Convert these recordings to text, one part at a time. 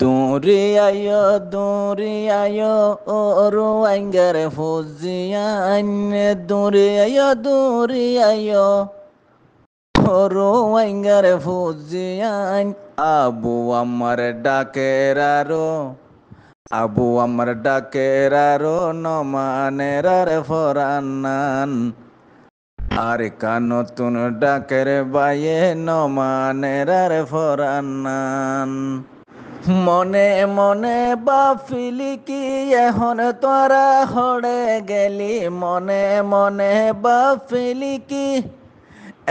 দৌড়ে আয়ো দৌড়ে আয়ো ও রোয়াঙ্গার ফৌজিয়ান দৌড়ে আয়ো দৌড়ে আয়ো ও রোয়াঙ্গার ফৌজিয়ান আবু আমার ডাকের আবু আমার ডাকের আরো নমানের আর ফরান্নান আর কা নতুন ডাকের বাইয়ে নমানের আর ফরান্নান মনে মনে বাফিলি কি এখন তোরা হড়ে গেলি মনে মনে বাফিলি কি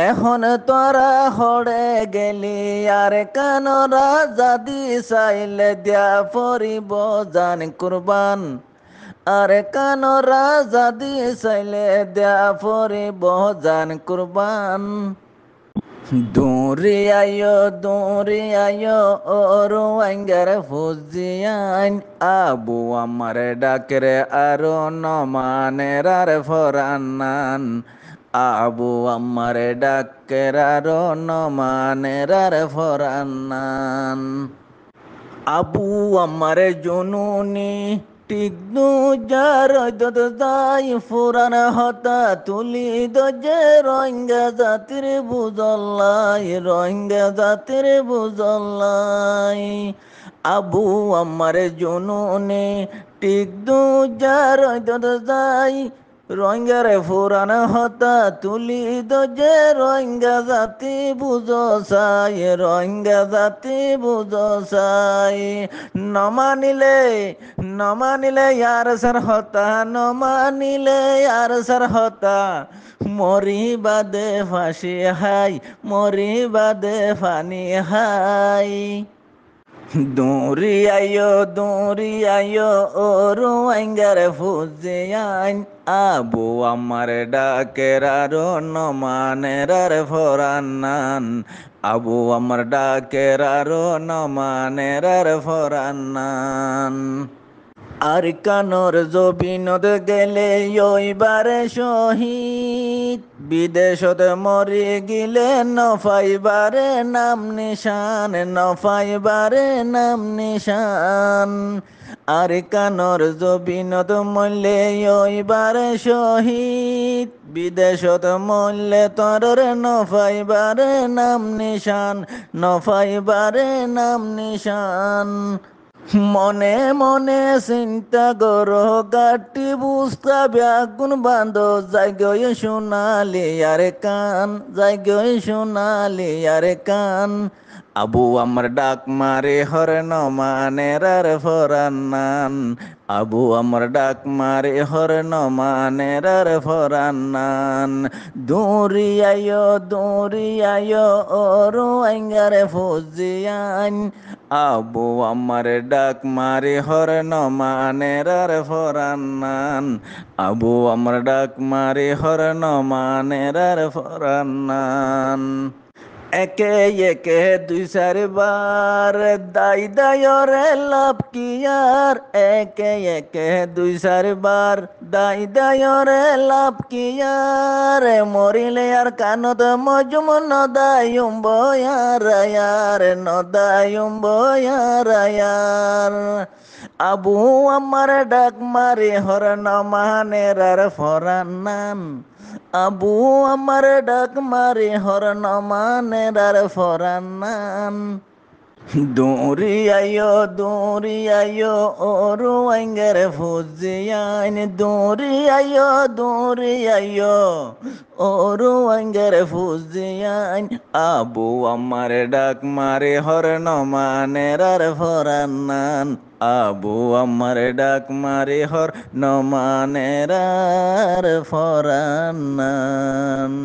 এখন তোরা হড়ে গেলি আর কান রাজাদি চাইলে দিয়া পরিব জান কুরবান আর কান রাজাদি চাইলে দিয়া পরিব জান কুরবান দৌড়ে আয়ো দৌড়ে আয়ো ওরো আঙ্গার ফজিয়ান আবু আমার ডাকরে আরো নমানের আর ফরান্নান আবু আমার ডাকের আরো নমানের আর ফরান্নান আবু আমার জনুনি টিগ্ন যার দাই ফুরান হতা তুলি দজে রঙ্গা জাতির বুজল্লাই রঙ্গা জাতির বুজল্লাই আবু আমার জুনুনে টিগ্ন যার দাই রঙ্গারে ফুরানা হতা তুলি দজে রঙ্গা জাতি বুঝো সাই রঙ্গা জাতি বুঝো সাই নমানিলে নমানিলে ইয়ার সার হতা নমানিলে ইয়ার সার হতা মরি বাদে ফাঁসি হাই মরি বাদে ফানি হাই দৌড়িয়াইও দৌড়িয়াইও ও রোয়াঙ্গার ফুজে আইন আবু আমার ডাকের আর নমানের আর ফরান্নান আবু আমার ডাকের আর নমানের আর ফরান্নান আর কানর জবিনদ গেলে ওইবারে শহীদ বিদেশত মরি গিলে নফাইবারে নাম নিশান নফাইবারে নাম নিশান আর কানর জবিনত মল্লে ওইবারে শহীদ বিদেশত মল্লে তরর নফাইবারে নাম নিশান নফাইবারে নাম নিশান মনে মনে চিন্তা কর কাটি বুঝতে ব্যাগুন বান্ধ জাগয় শোনালি আরে কান জাগয় শোনালি আরে কান আবু আমার ডাক মারে হরণ মানের আর ফরান্নান আবু আমার ডাক মারে হরণ মানের আর ফরান্নান দৌড়িয়ায় দৌড়িয়ায় ওর আঙ্গারে ফুজিয়ান আবু আমার ডাক মারি হর নমানের আর ফরান্নান আবু আমার ডাক মারি হর নমানের আর ফরান্নান একে একে দুই চারবার দাই দায়রে লাভ কি আর একে একে দুই চারবার দাই দায়রে লাভ কি আর মরিলে আর কানত মজুম নদায়ুম বয়ার নদায়ুম বয়ার আবু আমার ডাক মারে হর নমানের আর ফরান আবু আমার ডাক মারে হর নমানের আর ফরান্নান দৌড়িয়াইও দৌড়িয়াইও ওরু আঙ্গের ফুজিয়াইন দৌড়িয়াইও দৌড়িয়াইও ওরু আঙ্গের ফুজিয়াইন আবু আমার ডাক মারে হরণ মানের আর ফরান্নান আবু আমার ডাক মারে হর নমানের আর ফরান্নান